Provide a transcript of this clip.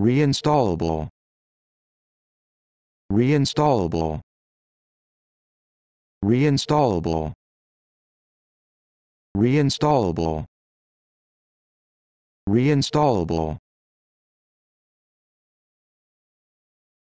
Reinstallable. Reinstallable. Reinstallable. Reinstallable. Reinstallable.